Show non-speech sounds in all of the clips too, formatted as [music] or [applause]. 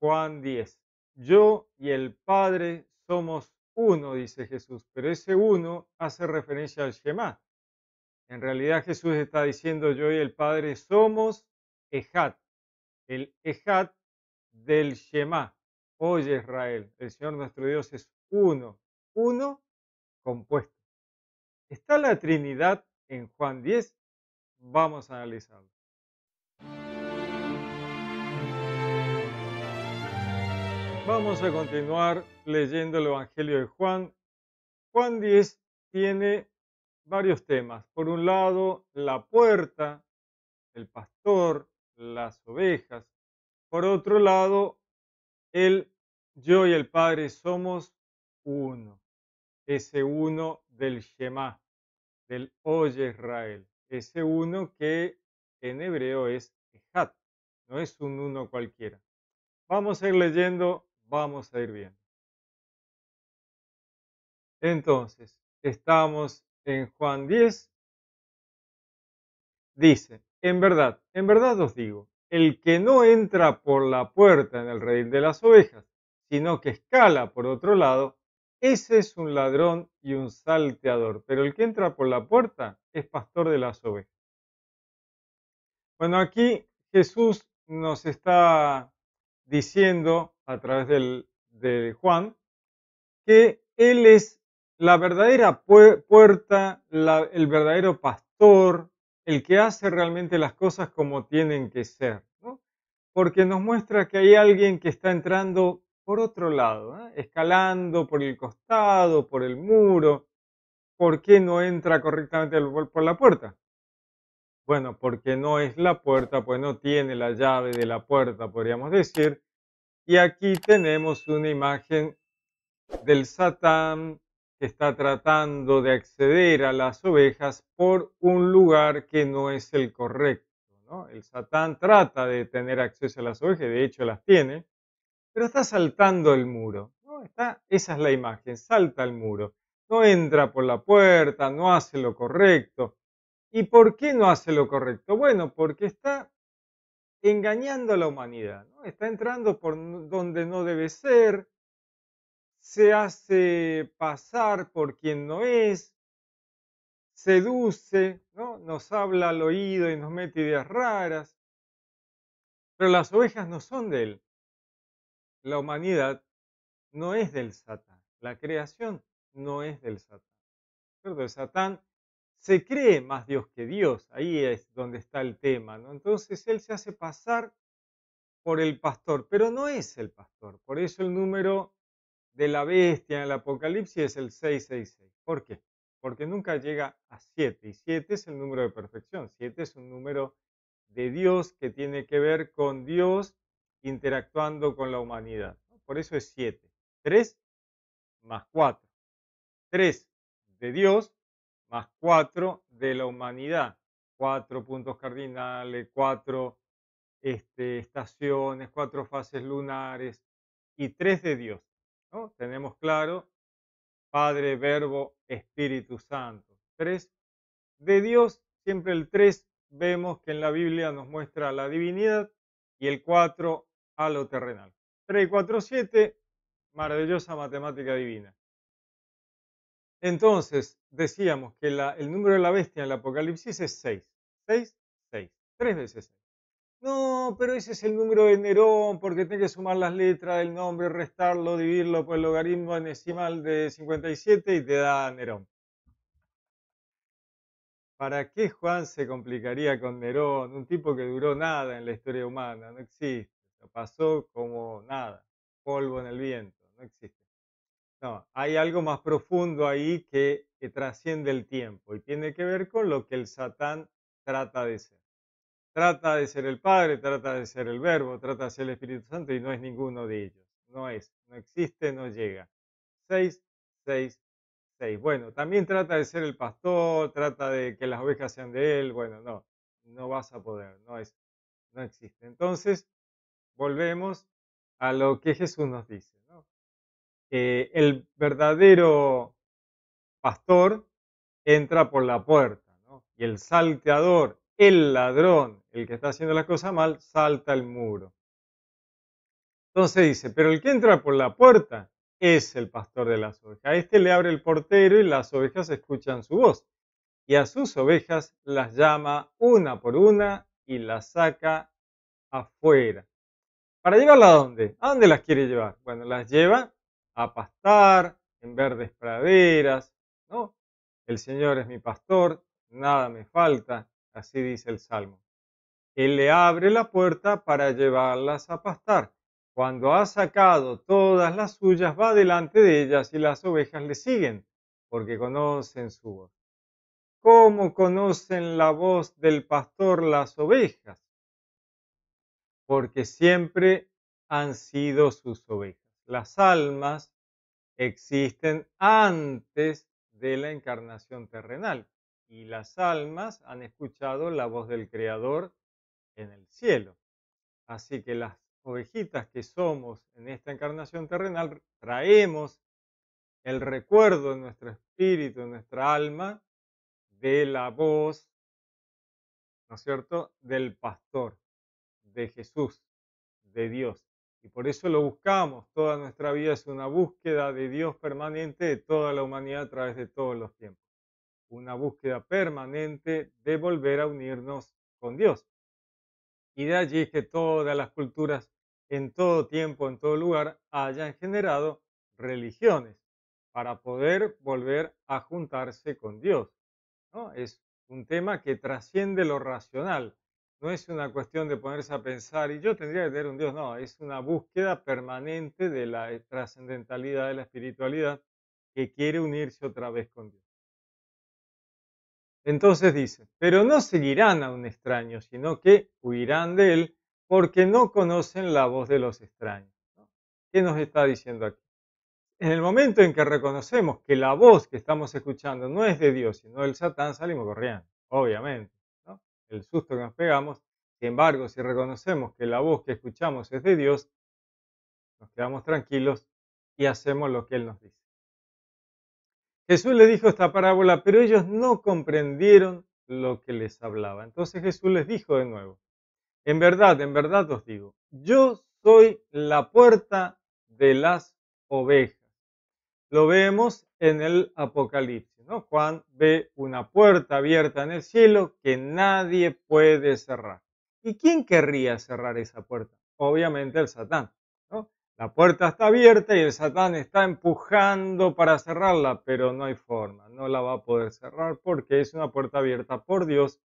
Juan 10. Yo y el Padre somos uno, dice Jesús, pero ese uno hace referencia al Shema. En realidad Jesús está diciendo yo y el Padre somos Ejat, el Ejat del Shema. Oye Israel, el Señor nuestro Dios es uno, uno compuesto. ¿Está la Trinidad en Juan 10? Vamos a analizarlo. Vamos a continuar leyendo el Evangelio de Juan. Juan 10 tiene varios temas. Por un lado, la puerta, el pastor, las ovejas. Por otro lado, el yo y el Padre somos uno. Ese uno del Shema, del Oye Israel. Ese uno que en hebreo es Ejat, no es un uno cualquiera. Vamos a ir leyendo vamos a ir bien. Entonces, estamos en Juan 10. Dice, en verdad, en verdad os digo, el que no entra por la puerta en el redil de las ovejas, sino que escala por otro lado, ese es un ladrón y un salteador, pero el que entra por la puerta es pastor de las ovejas. Bueno, aquí Jesús nos está diciendo a través de Juan, que Él es la verdadera puerta, el verdadero pastor, el que hace realmente las cosas como tienen que ser. Porque nos muestra que hay alguien que está entrando por otro lado, ¿eh? escalando por el costado, por el muro. ¿Por qué no entra correctamente por la puerta? Bueno, porque no es la puerta, pues no tiene la llave de la puerta, podríamos decir, y aquí tenemos una imagen del Satán que está tratando de acceder a las ovejas por un lugar que no es el correcto. El Satán trata de tener acceso a las ovejas, de hecho las tiene, pero está saltando el muro. ¿no? Está, esa es la imagen, salta el muro. No entra por la puerta, no hace lo correcto. ¿Y por qué no hace lo correcto? Bueno, porque está engañando a la humanidad, está entrando por donde no debe ser, se hace pasar por quien no es, seduce, ¿no? nos habla al oído y nos mete ideas raras, pero las ovejas no son de él. La humanidad no es del Satán, la creación no es del Satán. ¿cierto? El Satán se cree más Dios que Dios, ahí es donde está el tema, ¿no? Entonces él se hace pasar por el pastor, pero no es el pastor, por eso el número de la bestia en el Apocalipsis es el 666. ¿Por qué? Porque nunca llega a 7 y 7 es el número de perfección, 7 es un número de Dios que tiene que ver con Dios interactuando con la humanidad, por eso es 7. 3 más 4. 3 de Dios más 4 de la humanidad. Cuatro puntos cardinales, cuatro este, estaciones, cuatro fases lunares y tres de Dios. ¿no? Tenemos claro, Padre, Verbo, Espíritu Santo. Tres de Dios, siempre el tres vemos que en la Biblia nos muestra la divinidad y el cuatro a lo terrenal. 3 4, 7, maravillosa matemática divina. Entonces, decíamos que el número de la bestia en el Apocalipsis es 6. 6, 6. Tres veces 6. No, pero ese es el número de Nerón, porque tiene que sumar las letras del nombre, restarlo, dividirlo por el logaritmo en decimal de 57 y te da Nerón. ¿Para qué Juan se complicaría con Nerón? Un tipo que duró nada en la historia humana, no existe. Pasó como nada, polvo en el viento, no existe. No, hay algo más profundo ahí que, trasciende el tiempo y tiene que ver con lo que el Satán trata de ser. Trata de ser el Padre, trata de ser el Verbo, trata de ser el Espíritu Santo y no es ninguno de ellos. No es, no existe, no llega. 6, 6, 6. Bueno, también trata de ser el pastor, trata de que las ovejas sean de él. Bueno, no, no vas a poder, no es, no existe. Entonces, volvemos a lo que Jesús nos dice. Eh, el verdadero pastor entra por la puerta, Y el salteador, el ladrón, el que está haciendo las cosas mal, salta el muro. Entonces dice, pero el que entra por la puerta es el pastor de las ovejas. A este le abre el portero y las ovejas escuchan su voz. Y a sus ovejas las llama una por una y las saca afuera. ¿Para llevarla a dónde? ¿A dónde las quiere llevar? Bueno, las lleva a pastar en verdes praderas, ¿no? El Señor es mi pastor, nada me falta, así dice el Salmo. Él le abre la puerta para llevarlas a pastar. Cuando ha sacado todas las suyas, va delante de ellas y las ovejas le siguen, porque conocen su voz. ¿Cómo conocen la voz del pastor las ovejas? Porque siempre han sido sus ovejas las almas existen antes de la encarnación terrenal y las almas han escuchado la voz del Creador en el cielo. Así que las ovejitas que somos en esta encarnación terrenal traemos el recuerdo en nuestro espíritu, en nuestra alma, de la voz, ¿no es cierto?, del pastor, de Jesús, de Dios. Y por eso lo buscamos. Toda nuestra vida es una búsqueda de Dios permanente de toda la humanidad a través de todos los tiempos. Una búsqueda permanente de volver a unirnos con Dios. Y de allí que todas las culturas en todo tiempo, en todo lugar, hayan generado religiones para poder volver a juntarse con Dios. ¿no? Es un tema que trasciende lo racional. No es una cuestión de ponerse a pensar, y yo tendría que tener un Dios, no, es una búsqueda permanente de la trascendentalidad, de la espiritualidad, que quiere unirse otra vez con Dios. Entonces dice, pero no seguirán a un extraño, sino que huirán de él porque no conocen la voz de los extraños. ¿Qué nos está diciendo aquí? En el momento en que reconocemos que la voz que estamos escuchando no es de Dios, sino del Satán, salimos corriendo, obviamente el susto que nos pegamos. Sin embargo, si reconocemos que la voz que escuchamos es de Dios, nos quedamos tranquilos y hacemos lo que Él nos dice. Jesús les dijo esta parábola, pero ellos no comprendieron lo que les hablaba. Entonces Jesús les dijo de nuevo, en verdad, en verdad os digo, yo soy la puerta de las ovejas. Lo vemos en el Apocalipsis. Juan ve una puerta abierta en el cielo que nadie puede cerrar. ¿Y quién querría cerrar esa puerta? Obviamente el Satán. La puerta está abierta y el Satán está empujando para cerrarla, pero no hay forma, no la va a poder cerrar porque es una puerta abierta por Dios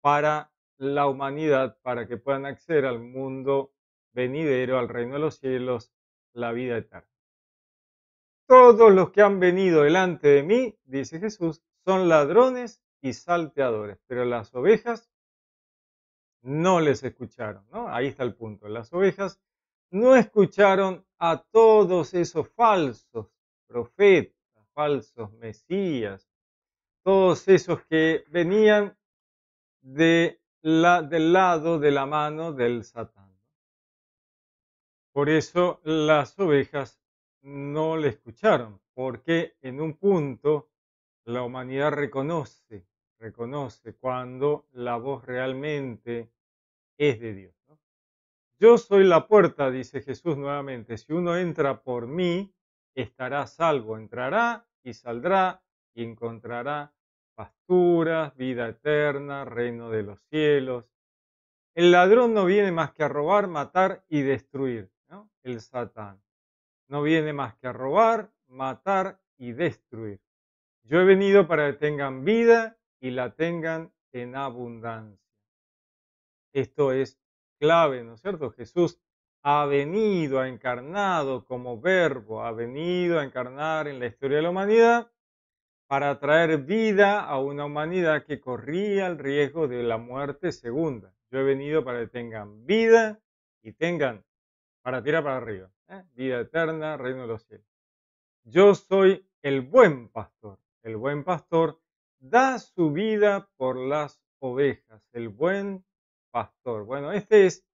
para la humanidad, para que puedan acceder al mundo venidero, al reino de los cielos, la vida eterna. Todos los que han venido delante de mí, dice Jesús, son ladrones y salteadores, pero las ovejas no les escucharon, ¿no? Ahí está el punto. Las ovejas no escucharon a todos esos falsos profetas, falsos mesías, todos esos que venían del lado de la mano del Satán. Por eso las ovejas no le escucharon, porque en un punto la humanidad reconoce, reconoce cuando la voz realmente es de Dios. Yo soy la puerta, dice Jesús nuevamente, si uno entra por mí, estará salvo, entrará y saldrá y encontrará pasturas, vida eterna, reino de los cielos. El ladrón no viene más que a robar, matar y destruir, el Satán no viene más que a robar, matar y destruir. Yo he venido para que tengan vida y la tengan en abundancia. Esto es clave, ¿no es cierto? Jesús ha venido, ha encarnado como verbo, ha venido a encarnar en la historia de la humanidad para traer vida a una humanidad que corría el riesgo de la muerte segunda. Yo he venido para que tengan vida y tengan para tirar para arriba. Ah. vida eterna, reino de los cielos. Yo soy el buen pastor. El buen pastor da su vida por las ovejas. El buen pastor. Bueno, este es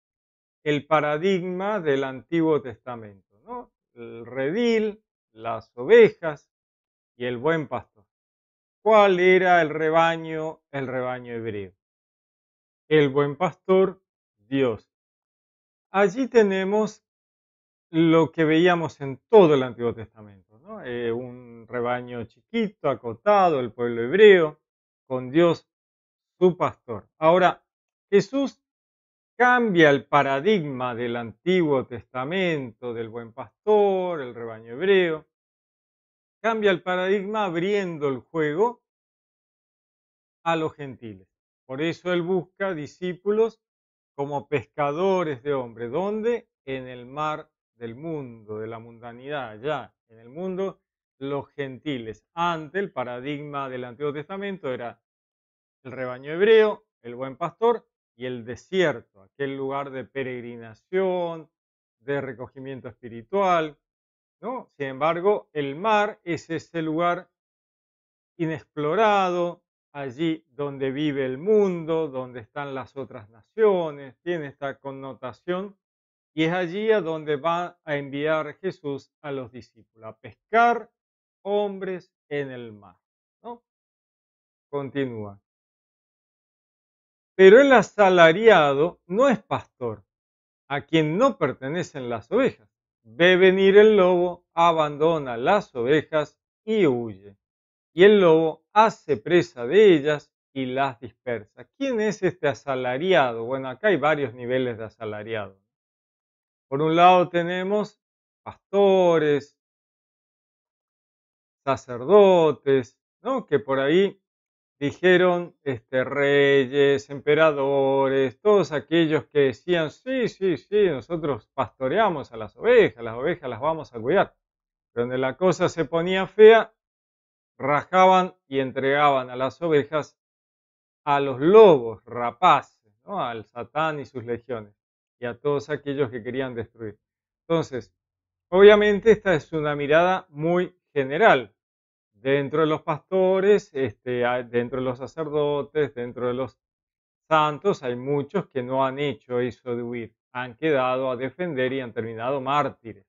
el paradigma del Antiguo Testamento, ¿no? El redil, las ovejas y el buen pastor. ¿Cuál era el rebaño, el rebaño hebreo? El buen pastor, Dios. Allí tenemos lo que veíamos en todo el Antiguo Testamento, ¿no? Eh, un rebaño chiquito, acotado, el pueblo hebreo, con Dios su pastor. Ahora, Jesús cambia el paradigma del Antiguo Testamento, del buen pastor, el rebaño hebreo, cambia el paradigma abriendo el juego a los gentiles. Por eso él busca discípulos como pescadores de hombres. ¿Dónde? En el mar del mundo, de la mundanidad, ya en el mundo, los gentiles. Ante el paradigma del Antiguo Testamento era el rebaño hebreo, el buen pastor y el desierto, aquel lugar de peregrinación, de recogimiento espiritual, ¿no? Sin embargo, el mar es ese lugar inexplorado, allí donde vive el mundo, donde están las otras naciones, tiene esta connotación y es allí a donde va a enviar Jesús a los discípulos, a pescar hombres en el mar. Continúa. Pero el asalariado no es pastor, a quien no pertenecen las ovejas. Ve venir el lobo, abandona las ovejas y huye. Y el lobo hace presa de ellas y las dispersa. ¿Quién es este asalariado? Bueno, acá hay varios niveles de asalariado. Por un lado tenemos pastores, sacerdotes, ¿no? que por ahí dijeron este, reyes, emperadores, todos aquellos que decían, sí, sí, sí, nosotros pastoreamos a las ovejas, las ovejas las vamos a cuidar. Pero donde la cosa se ponía fea, rajaban y entregaban a las ovejas a los lobos rapaces, al Satán y sus legiones y a todos aquellos que querían destruir. Entonces, obviamente esta es una mirada muy general. Dentro de los pastores, este, dentro de los sacerdotes, dentro de los santos, hay muchos que no han hecho eso de huir. Han quedado a defender y han terminado mártires.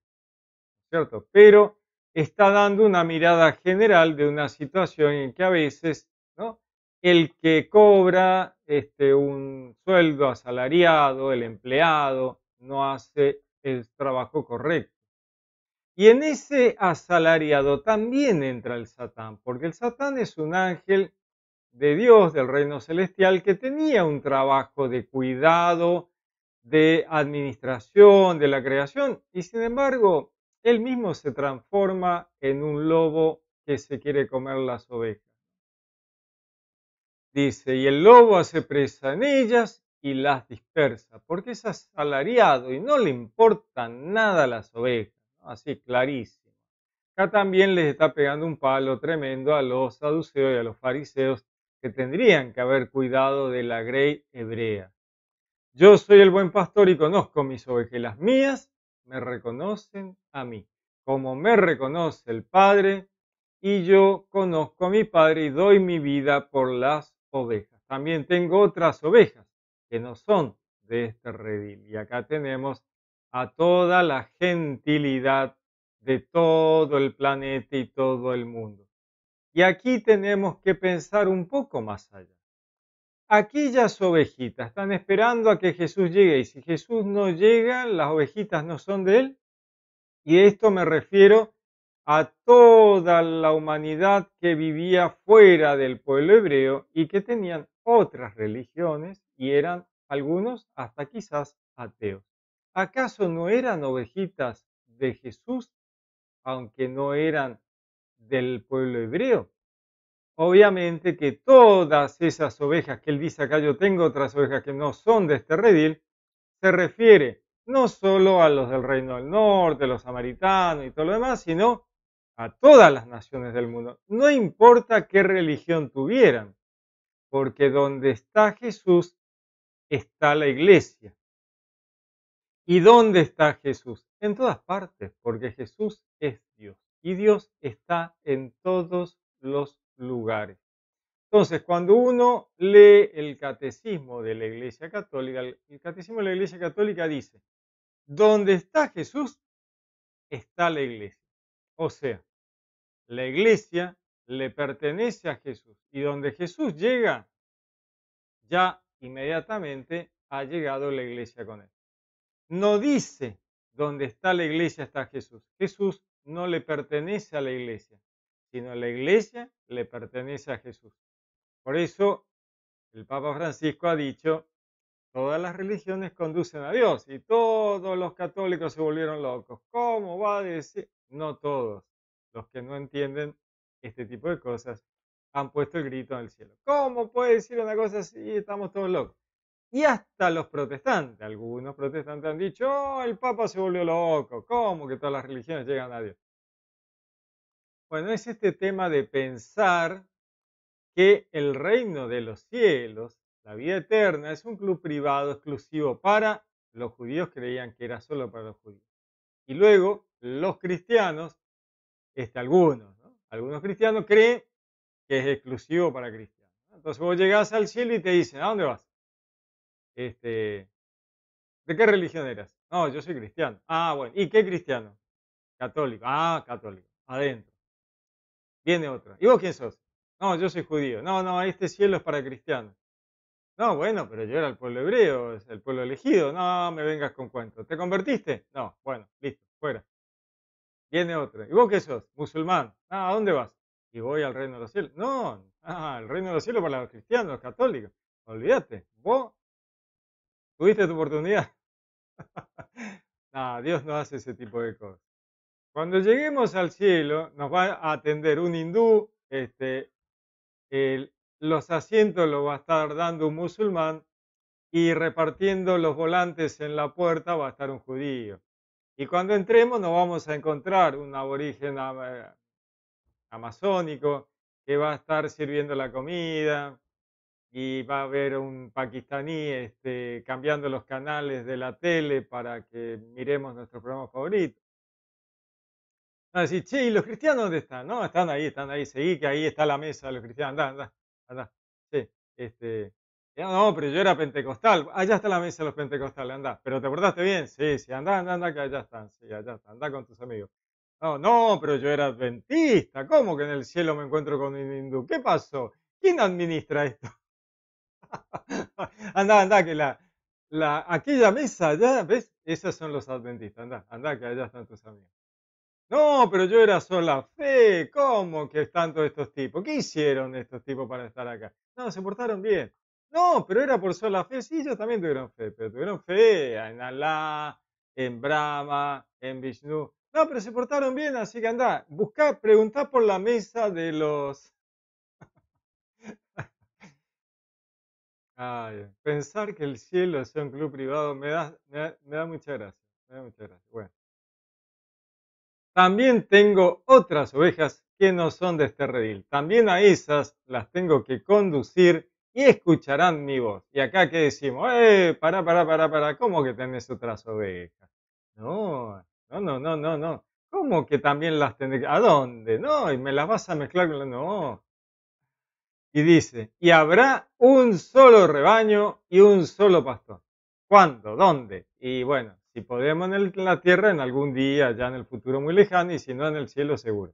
¿Cierto? Pero está dando una mirada general de una situación en que a veces ¿no? el que cobra, este, un sueldo asalariado, el empleado no hace el trabajo correcto. Y en ese asalariado también entra el Satán, porque el Satán es un ángel de Dios del reino celestial que tenía un trabajo de cuidado, de administración, de la creación, y sin embargo, él mismo se transforma en un lobo que se quiere comer las ovejas. Dice, y el lobo hace presa en ellas y las dispersa, porque es asalariado y no le importan nada las ovejas. Así, clarísimo. Acá también les está pegando un palo tremendo a los saduceos y a los fariseos que tendrían que haber cuidado de la grey hebrea. Yo soy el buen pastor y conozco mis ovejas, las mías me reconocen a mí, como me reconoce el Padre, y yo conozco a mi Padre y doy mi vida por las también tengo otras ovejas que no son de este redil. Y acá tenemos a toda la gentilidad de todo el planeta y todo el mundo. Y aquí tenemos que pensar un poco más allá. Aquellas ovejitas están esperando a que Jesús llegue y si Jesús no llega, las ovejitas no son de él. Y esto me refiero a toda la humanidad que vivía fuera del pueblo hebreo y que tenían otras religiones y eran algunos hasta quizás ateos. ¿Acaso no eran ovejitas de Jesús, aunque no eran del pueblo hebreo? Obviamente que todas esas ovejas que él dice acá, yo tengo otras ovejas que no son de este redil, se refiere no solo a los del reino del norte, los samaritanos y todo lo demás, sino a todas las naciones del mundo, no importa qué religión tuvieran, porque donde está Jesús está la iglesia. ¿Y dónde está Jesús? En todas partes, porque Jesús es Dios y Dios está en todos los lugares. Entonces, cuando uno lee el catecismo de la Iglesia Católica, el catecismo de la Iglesia Católica dice, donde está Jesús, está la Iglesia. O sea, la iglesia le pertenece a Jesús y donde Jesús llega, ya inmediatamente ha llegado la iglesia con él. No dice donde está la iglesia está Jesús. Jesús no le pertenece a la iglesia, sino la iglesia le pertenece a Jesús. Por eso el Papa Francisco ha dicho, todas las religiones conducen a Dios y todos los católicos se volvieron locos. ¿Cómo va a decir? no todos los que no entienden este tipo de cosas han puesto el grito en el cielo. ¿Cómo puede decir una cosa así? Estamos todos locos. Y hasta los protestantes, algunos protestantes han dicho, oh, el Papa se volvió loco, ¿cómo que todas las religiones llegan a Dios? Bueno, es este tema de pensar que el reino de los cielos, la vida eterna, es un club privado exclusivo para los judíos, creían que era solo para los judíos. Y luego los cristianos, este, algunos, algunos cristianos creen que es exclusivo para cristianos. Entonces vos llegás al cielo y te dicen, ¿a dónde vas? Este, ¿De qué religión eras? No, yo soy cristiano. Ah, bueno. ¿Y qué cristiano? Católico. Ah, católico. Adentro. Viene otra. ¿Y vos quién sos? No, yo soy judío. No, no, este cielo es para cristianos. No, bueno, pero yo era el pueblo hebreo, es el pueblo elegido. No, me vengas con cuentos. ¿Te convertiste? No, bueno, listo, fuera. Viene otro. ¿Y vos qué sos? Musulmán. Ah, ¿a dónde vas? Y voy al reino de los cielos. No, ah, el reino de los cielos para los cristianos, los católicos. Olvídate, vos tuviste tu oportunidad. [laughs] no, Dios no hace ese tipo de cosas. Cuando lleguemos al cielo, nos va a atender un hindú, este, el, los asientos los va a estar dando un musulmán y repartiendo los volantes en la puerta va a estar un judío. Y cuando entremos nos vamos a encontrar un aborigen amazónico que va a estar sirviendo la comida y va a haber un pakistaní este, cambiando los canales de la tele para que miremos nuestro programa favorito. Van a decir, ¿y los cristianos dónde están? No, están ahí, están ahí, seguí que ahí está la mesa de los cristianos, anda, anda, anda. Sí, este, no, pero yo era pentecostal. Allá está la mesa de los pentecostales, anda. Pero te portaste bien. Sí, sí, anda, anda, anda, que allá están. Sí, allá están. Anda con tus amigos. No, no, pero yo era adventista. ¿Cómo que en el cielo me encuentro con un hindú? ¿Qué pasó? ¿Quién administra esto? anda, [laughs] anda, que la, la, aquella mesa allá, ¿ves? Esos son los adventistas. Anda, anda, que allá están tus amigos. No, pero yo era sola fe. ¿Cómo que están todos estos tipos? ¿Qué hicieron estos tipos para estar acá? No, se portaron bien. No, pero era por sola fe. Sí, ellos también tuvieron fe, pero tuvieron fe en Alá, en Brahma, en Vishnu. No, pero se portaron bien, así que anda, busca, preguntá por la mesa de los... [laughs] pensar que el cielo sea un club privado me da, me da, me da mucha gracia. Me da mucha gracia. Bueno. También tengo otras ovejas que no son de este redil. También a esas las tengo que conducir y escucharán mi voz. Y acá que decimos, eh, para, para, para, para, ¿cómo que tenés otras ovejas? No, no, no, no, no, no. ¿Cómo que también las tenés? ¿A dónde? No, y me las vas a mezclar con la... No. Y dice, y habrá un solo rebaño y un solo pastor. ¿Cuándo? ¿Dónde? Y bueno, si podemos en, en la tierra, en algún día, ya en el futuro muy lejano, y si no, en el cielo seguro.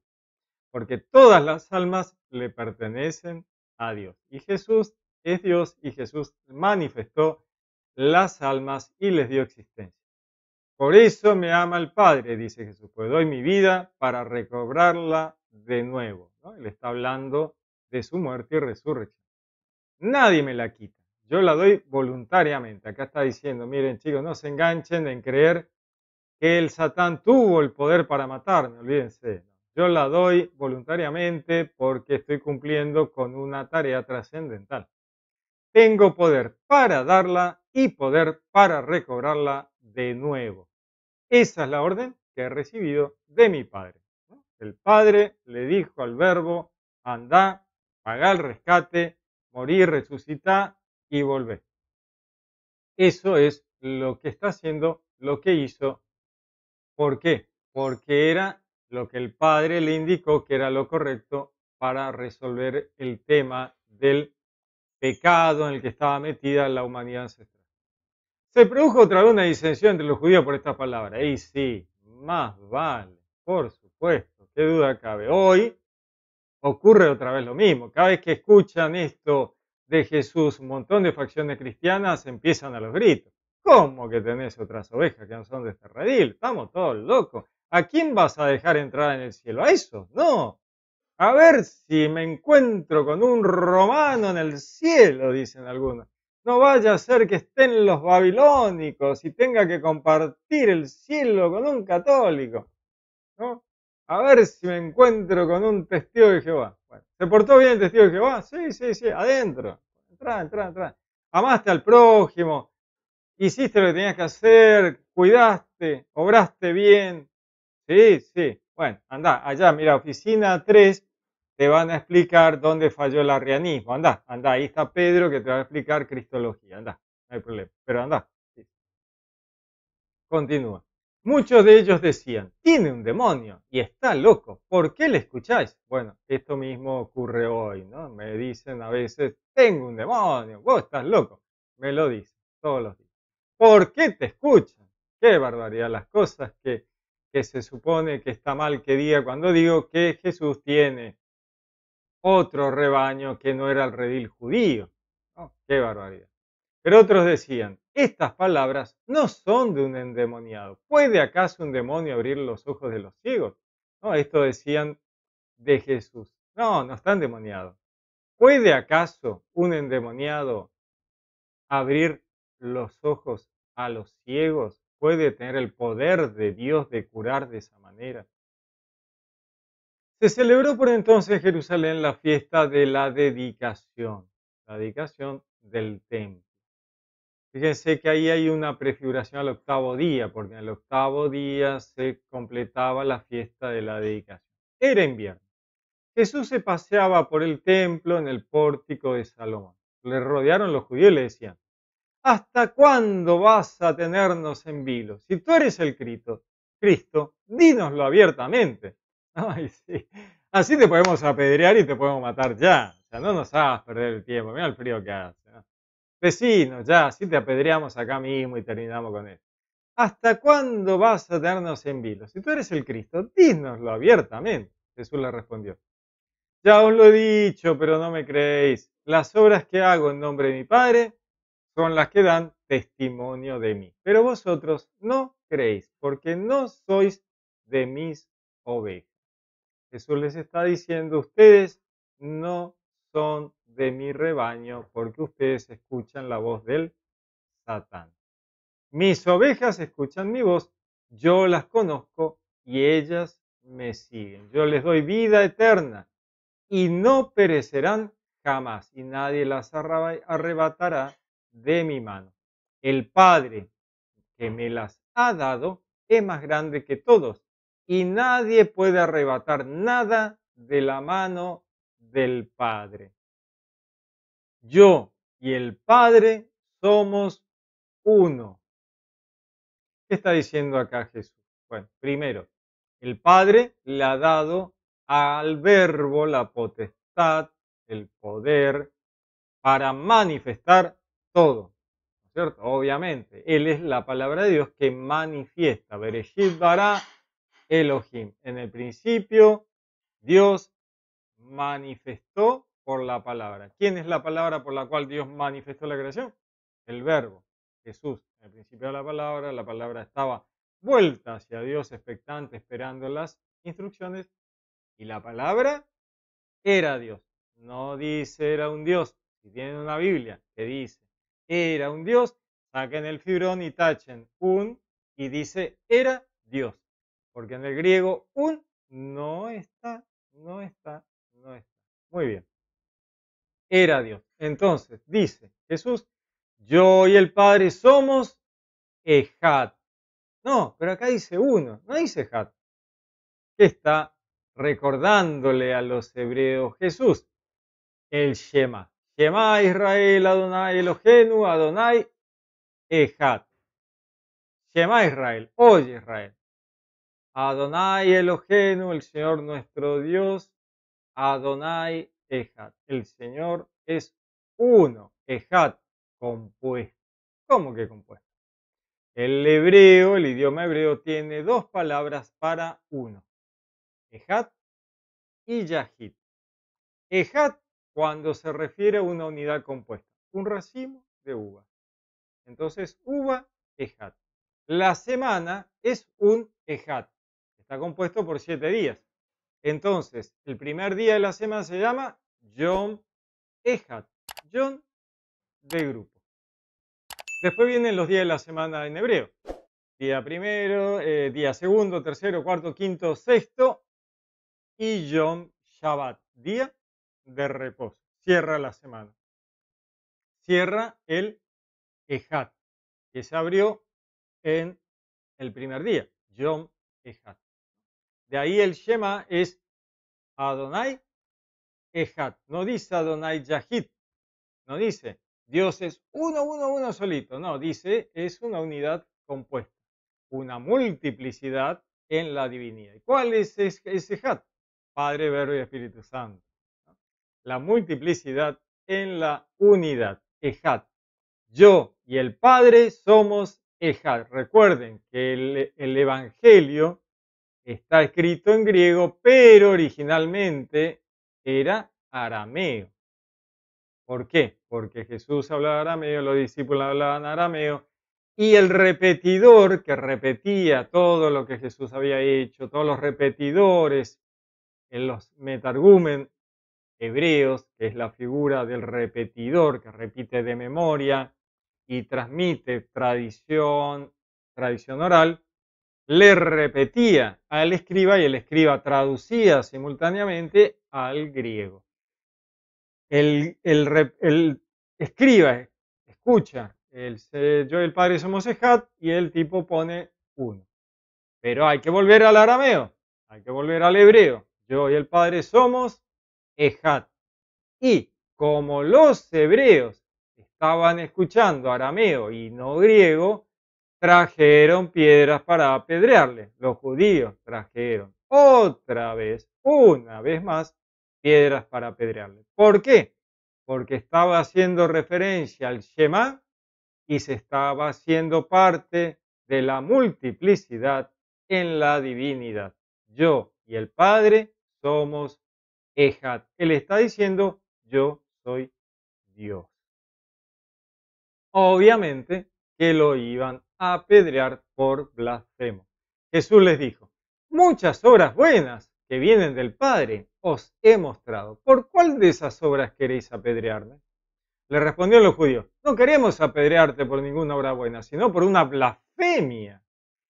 Porque todas las almas le pertenecen a Dios. Y Jesús es Dios y Jesús manifestó las almas y les dio existencia. Por eso me ama el Padre, dice Jesús, pues doy mi vida para recobrarla de nuevo. Él está hablando de su muerte y resurrección. Nadie me la quita, yo la doy voluntariamente. Acá está diciendo, miren chicos, no se enganchen en creer que el Satán tuvo el poder para matarme, olvídense. Yo la doy voluntariamente porque estoy cumpliendo con una tarea trascendental tengo poder para darla y poder para recobrarla de nuevo. Esa es la orden que he recibido de mi Padre. El Padre le dijo al Verbo, anda, paga el rescate, morí, resucitá y volvé. Eso es lo que está haciendo, lo que hizo. ¿Por qué? Porque era lo que el Padre le indicó que era lo correcto para resolver el tema del pecado en el que estaba metida la humanidad ancestral. Se produjo otra vez una disensión entre los judíos por esta palabra. Y sí, más vale, por supuesto, qué duda cabe. Hoy ocurre otra vez lo mismo. Cada vez que escuchan esto de Jesús, un montón de facciones cristianas empiezan a los gritos. ¿Cómo que tenés otras ovejas que no son de este redil? Estamos todos locos. ¿A quién vas a dejar entrar en el cielo? ¿A eso No. A ver si me encuentro con un romano en el cielo, dicen algunos. No vaya a ser que estén los babilónicos y tenga que compartir el cielo con un católico. A ver si me encuentro con un testigo de Jehová. ¿Se portó bien el testigo de Jehová? Sí, sí, sí, adentro. Entrá, entra, entra. Amaste al prójimo, hiciste lo que tenías que hacer, cuidaste, obraste bien. Sí, sí. Bueno, anda, allá, mira, oficina 3, te van a explicar dónde falló el arrianismo. Anda, anda, ahí está Pedro que te va a explicar cristología. Anda, no hay problema. Pero anda. Continúa. Muchos de ellos decían, tiene un demonio y está loco, ¿por qué le escucháis? Bueno, esto mismo ocurre hoy, ¿no? Me dicen a veces, tengo un demonio, vos estás loco. Me lo dicen todos los días. ¿Por qué te escuchan? Qué barbaridad las cosas que, que se supone que está mal que diga cuando digo que Jesús tiene otro rebaño que no era el redil judío. Oh, ¡Qué barbaridad! Pero otros decían, estas palabras no son de un endemoniado. ¿Puede acaso un demonio abrir los ojos de los ciegos? No, esto decían de Jesús. No, no está endemoniado. ¿Puede acaso un endemoniado abrir los ojos a los ciegos? ¿Puede tener el poder de Dios de curar de esa manera? Se celebró por entonces en Jerusalén la fiesta de la dedicación, la dedicación del templo. Fíjense que ahí hay una prefiguración al octavo día, porque al el octavo día se completaba la fiesta de la dedicación. Era invierno. Jesús se paseaba por el templo en el pórtico de Salomón. Le rodearon los judíos y le decían, ¿hasta cuándo vas a tenernos en vilo? Si tú eres el Cristo, Cristo, dínoslo abiertamente. Ay, sí. Así te podemos apedrear y te podemos matar ya. O sea, no nos hagas perder el tiempo. Mira el frío que hace. ¿no? Vecinos, ya, así te apedreamos acá mismo y terminamos con esto. ¿Hasta cuándo vas a tenernos en vilo? Si tú eres el Cristo, dínoslo abiertamente. Jesús le respondió. Ya os lo he dicho, pero no me creéis. Las obras que hago en nombre de mi Padre son las que dan testimonio de mí. Pero vosotros no creéis, porque no sois de mis ovejas. Jesús les está diciendo, ustedes no son de mi rebaño porque ustedes escuchan la voz del Satán. Mis ovejas escuchan mi voz, yo las conozco y ellas me siguen. Yo les doy vida eterna y no perecerán jamás y nadie las arrebatará de mi mano. El Padre que me las ha dado es más grande que todos y nadie puede arrebatar nada de la mano del Padre. Yo y el Padre somos uno. ¿Qué está diciendo acá Jesús? Bueno, primero, el Padre le ha dado al Verbo la potestad, el poder para manifestar todo. ¿Cierto? Obviamente, Él es la palabra de Dios que manifiesta. Bereshit Elohim. En el principio, Dios manifestó por la palabra. ¿Quién es la palabra por la cual Dios manifestó la creación? El verbo, Jesús. En el principio de la palabra, la palabra estaba vuelta hacia Dios, expectante, esperando las instrucciones. Y la palabra era Dios. No dice era un Dios. Si tienen una Biblia que dice era un Dios, saquen el fibrón y tachen un y dice era Dios. Porque en el griego un no está, no está, no está. Muy bien. Era Dios. Entonces, dice Jesús, yo y el Padre somos Ejat. No, pero acá dice uno, no dice Ejat. está recordándole a los hebreos Jesús? El Shema. Shema Israel, Adonai Elohenu, Adonai Ejat. Shema Israel, oye Israel. Adonai Elohenu, el Señor nuestro Dios, Adonai Ejat. El Señor es uno, Ejat, compuesto. ¿Cómo que compuesto? El hebreo, el idioma hebreo, tiene dos palabras para uno, Ejat y Yahid. Ejat cuando se refiere a una unidad compuesta, un racimo de uva. Entonces, uva, Ejat. La semana es un Ejat está compuesto por siete días. Entonces, el primer día de la semana se llama Yom Ejat, Yom de grupo. Después vienen los días de la semana en hebreo. Día primero, eh, día segundo, tercero, cuarto, quinto, sexto y Yom Shabbat, día de reposo. Cierra la semana. Cierra el Ejat, que se abrió en el primer día, Yom Ejat. De ahí el Shema es Adonai Ejat. No dice Adonai Yahid. No dice Dios es uno, uno, uno solito. No, dice es una unidad compuesta. Una multiplicidad en la divinidad. cuál es ese Ejat? Padre, Verbo y Espíritu Santo. La multiplicidad en la unidad. Ejat. Yo y el Padre somos Ejat. Recuerden que el Evangelio está escrito en griego, pero originalmente era arameo. ¿Por qué? Porque Jesús hablaba arameo, los discípulos hablaban arameo, y el repetidor que repetía todo lo que Jesús había hecho, todos los repetidores en los metargumen hebreos, que es la figura del repetidor que repite de memoria y transmite tradición, tradición oral, le repetía al escriba y el escriba traducía simultáneamente al griego. El, escriba escucha, el, yo y el padre somos ejat y el tipo pone uno. Pero hay que volver al arameo, hay que volver al hebreo. Yo y el padre somos ejat. Y como los hebreos estaban escuchando arameo y no griego, trajeron piedras para apedrearle. Los judíos trajeron otra vez, una vez más, piedras para apedrearle. ¿Por qué? Porque estaba haciendo referencia al Shema y se estaba haciendo parte de la multiplicidad en la divinidad. Yo y el Padre somos Ejat. Él está diciendo, yo soy Dios. Obviamente, que lo iban a apedrear por blasfemo. Jesús les dijo, muchas obras buenas que vienen del Padre os he mostrado. ¿Por cuál de esas obras queréis apedrearme? Le respondieron los judíos, no queremos apedrearte por ninguna obra buena, sino por una blasfemia.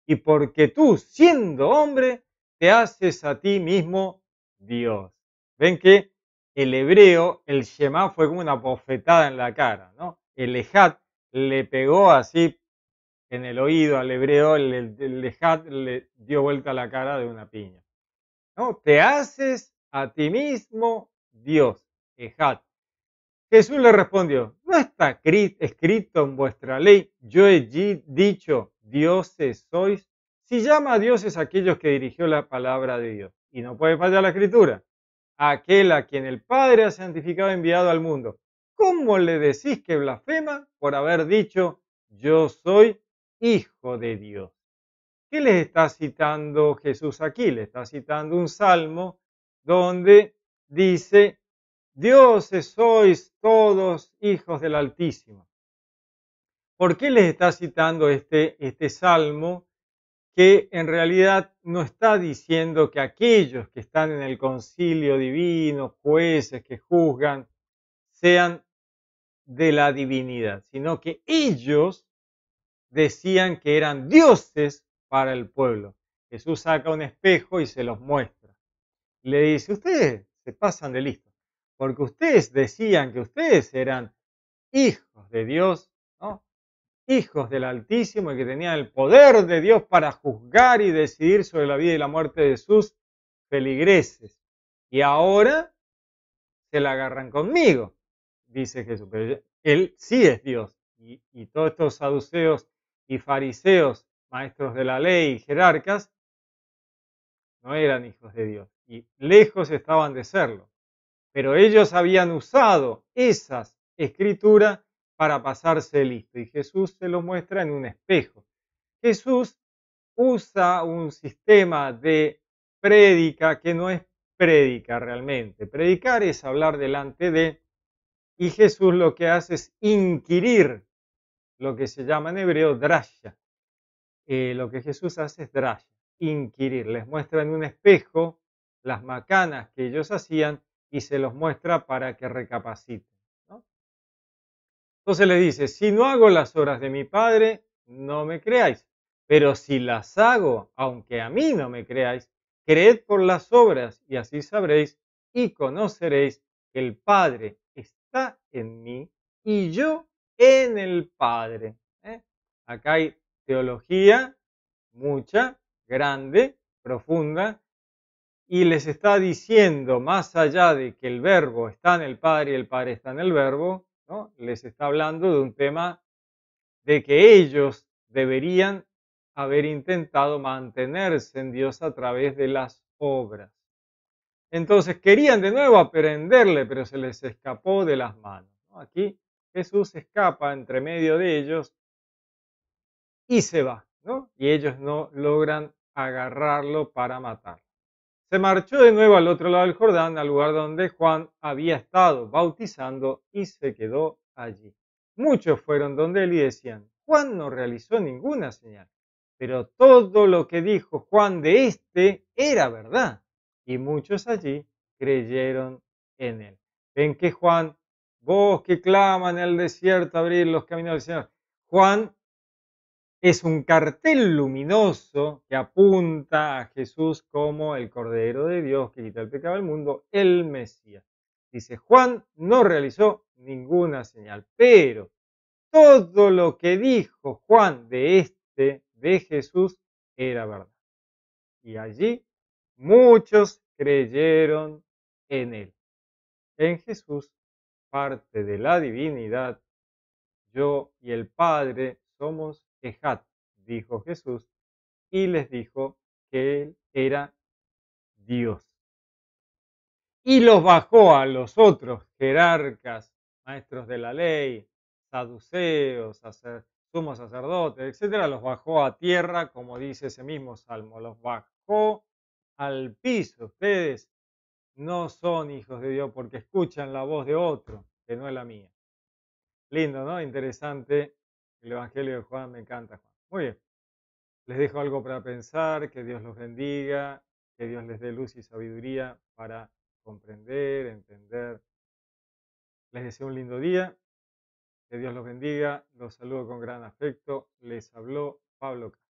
Y porque tú, siendo hombre, te haces a ti mismo Dios. Ven que el hebreo, el Shema, fue como una bofetada en la cara, ¿no? El le pegó así en el oído al hebreo, le, le, le dio vuelta la cara de una piña. ¿No? Te haces a ti mismo Dios, Ejat. Eh, Jesús le respondió, no está escrito en vuestra ley, yo he dicho, dioses sois. Si llama a dioses aquellos que dirigió la palabra de Dios. Y no puede fallar la escritura. Aquel a quien el Padre ha santificado y enviado al mundo. ¿cómo le decís que blasfema por haber dicho yo soy hijo de Dios? ¿Qué les está citando Jesús aquí? Le está citando un salmo donde dice, dioses sois todos hijos del Altísimo. ¿Por qué les está citando este, este salmo que en realidad no está diciendo que aquellos que están en el concilio divino, jueces que juzgan, sean de la divinidad, sino que ellos decían que eran dioses para el pueblo. Jesús saca un espejo y se los muestra. Le dice, ustedes se pasan de listo, porque ustedes decían que ustedes eran hijos de Dios, hijos del Altísimo y que tenían el poder de Dios para juzgar y decidir sobre la vida y la muerte de sus feligreses. Y ahora se la agarran conmigo dice Jesús. Pero él sí es Dios. Y, y todos estos saduceos y fariseos, maestros de la ley y jerarcas, no eran hijos de Dios. Y lejos estaban de serlo. Pero ellos habían usado esas escrituras para pasarse listo. Y Jesús se lo muestra en un espejo. Jesús usa un sistema de prédica que no es prédica realmente. Predicar es hablar delante de, y Jesús lo que hace es inquirir lo que se llama en hebreo drasha. Eh, lo que Jesús hace es drasha, inquirir. Les muestra en un espejo las macanas que ellos hacían y se los muestra para que recapaciten. Entonces le dice, si no hago las obras de mi Padre, no me creáis. Pero si las hago, aunque a mí no me creáis, creed por las obras y así sabréis y conoceréis que el Padre está en mí y yo en el Padre. ¿eh? Acá hay teología, mucha, grande, profunda, y les está diciendo, más allá de que el verbo está en el Padre y el Padre está en el verbo, les está hablando de un tema de que ellos deberían haber intentado mantenerse en Dios a través de las obras. Entonces querían de nuevo aprenderle, pero se les escapó de las manos. Aquí Jesús escapa entre medio de ellos y se va, ¿no? Y ellos no logran agarrarlo para matar. Se marchó de nuevo al otro lado del Jordán, al lugar donde Juan había estado bautizando y se quedó allí. Muchos fueron donde él y decían, Juan no realizó ninguna señal, pero todo lo que dijo Juan de este era verdad y muchos allí creyeron en él. Ven que Juan, vos que clama en el desierto abrir los caminos del Señor. Juan es un cartel luminoso que apunta a Jesús como el Cordero de Dios que quita el pecado del mundo, el Mesías. Dice, Juan no realizó ninguna señal, pero todo lo que dijo Juan de este, de Jesús, era verdad. Y allí muchos creyeron en él. En Jesús, parte de la divinidad, yo y el Padre somos Ejat, dijo Jesús, y les dijo que él era Dios. Y los bajó a los otros jerarcas, maestros de la ley, saduceos, sumo sumos sacerdotes, etc. Los bajó a tierra, como dice ese mismo salmo, los bajó al piso. Ustedes no son hijos de Dios porque escuchan la voz de otro, que no es la mía. Lindo, ¿no? Interesante. El Evangelio de Juan, me encanta Juan. Muy bien. Les dejo algo para pensar, que Dios los bendiga, que Dios les dé luz y sabiduría para comprender, entender. Les deseo un lindo día, que Dios los bendiga, los saludo con gran afecto, les habló Pablo Castro.